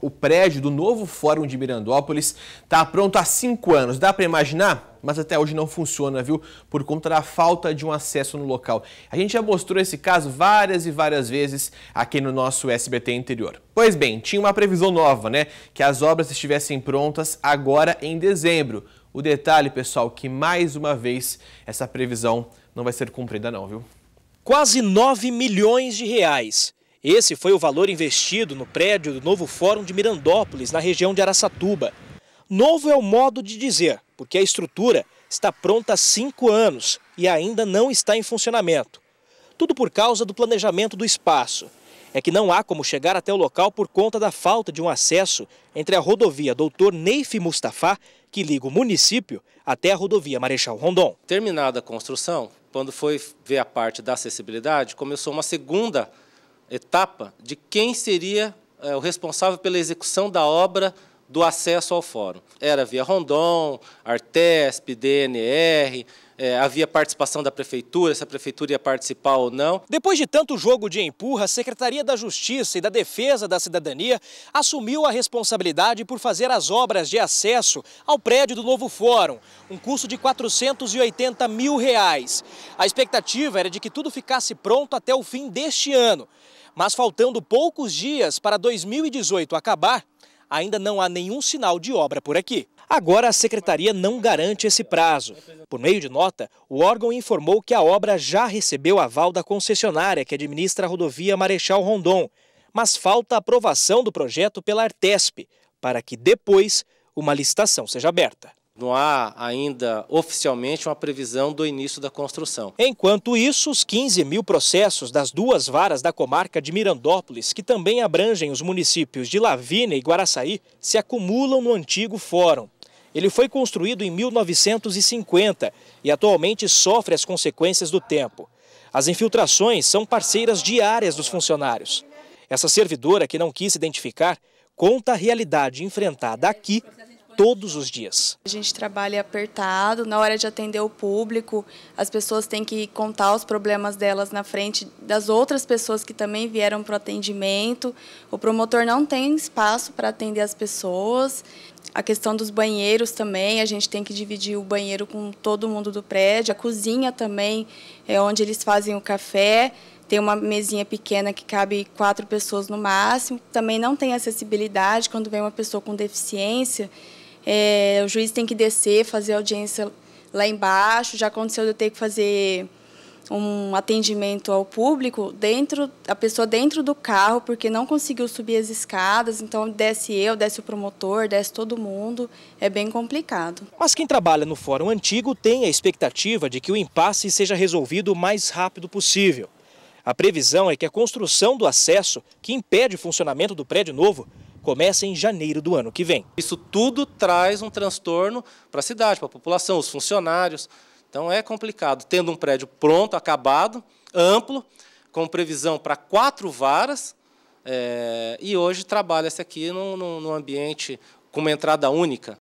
o prédio do novo Fórum de Mirandópolis está pronto há cinco anos. Dá para imaginar? Mas até hoje não funciona, viu? Por conta da falta de um acesso no local. A gente já mostrou esse caso várias e várias vezes aqui no nosso SBT interior. Pois bem, tinha uma previsão nova, né? Que as obras estivessem prontas agora em dezembro. O detalhe, pessoal, que mais uma vez essa previsão não vai ser cumprida não, viu? Quase 9 milhões de reais esse foi o valor investido no prédio do novo Fórum de Mirandópolis, na região de Araçatuba. Novo é o modo de dizer, porque a estrutura está pronta há cinco anos e ainda não está em funcionamento. Tudo por causa do planejamento do espaço. É que não há como chegar até o local por conta da falta de um acesso entre a rodovia Doutor Neif Mustafa, que liga o município, até a rodovia Marechal Rondon. Terminada a construção, quando foi ver a parte da acessibilidade, começou uma segunda etapa de quem seria é, o responsável pela execução da obra do acesso ao fórum. Era via Rondon, Artesp, DNR, é, eh, havia participação da prefeitura, se a prefeitura ia participar ou não. Depois de tanto jogo de empurra, a Secretaria da Justiça e da Defesa da Cidadania assumiu a responsabilidade por fazer as obras de acesso ao prédio do novo fórum, um custo de 480 mil reais. A expectativa era de que tudo ficasse pronto até o fim deste ano. Mas faltando poucos dias para 2018 acabar, ainda não há nenhum sinal de obra por aqui. Agora, a secretaria não garante esse prazo. Por meio de nota, o órgão informou que a obra já recebeu aval da concessionária que administra a rodovia Marechal Rondon, mas falta a aprovação do projeto pela Artesp, para que depois uma licitação seja aberta. Não há ainda oficialmente uma previsão do início da construção. Enquanto isso, os 15 mil processos das duas varas da comarca de Mirandópolis, que também abrangem os municípios de Lavina e Guaraçaí, se acumulam no antigo fórum. Ele foi construído em 1950 e atualmente sofre as consequências do tempo. As infiltrações são parceiras diárias dos funcionários. Essa servidora, que não quis se identificar, conta a realidade enfrentada aqui todos os dias. A gente trabalha apertado, na hora de atender o público, as pessoas têm que contar os problemas delas na frente das outras pessoas que também vieram para o atendimento. O promotor não tem espaço para atender as pessoas. A questão dos banheiros também, a gente tem que dividir o banheiro com todo mundo do prédio, a cozinha também, é onde eles fazem o café. Tem uma mesinha pequena que cabe quatro pessoas no máximo. Também não tem acessibilidade. Quando vem uma pessoa com deficiência, é, o juiz tem que descer, fazer audiência lá embaixo. Já aconteceu de eu ter que fazer um atendimento ao público dentro a pessoa dentro do carro porque não conseguiu subir as escadas então desce eu desce o promotor desce todo mundo é bem complicado mas quem trabalha no fórum antigo tem a expectativa de que o impasse seja resolvido o mais rápido possível a previsão é que a construção do acesso, que impede o funcionamento do prédio novo, começa em janeiro do ano que vem. Isso tudo traz um transtorno para a cidade, para a população, os funcionários. Então é complicado. Tendo um prédio pronto, acabado, amplo, com previsão para quatro varas, é, e hoje trabalha-se aqui num, num ambiente com uma entrada única.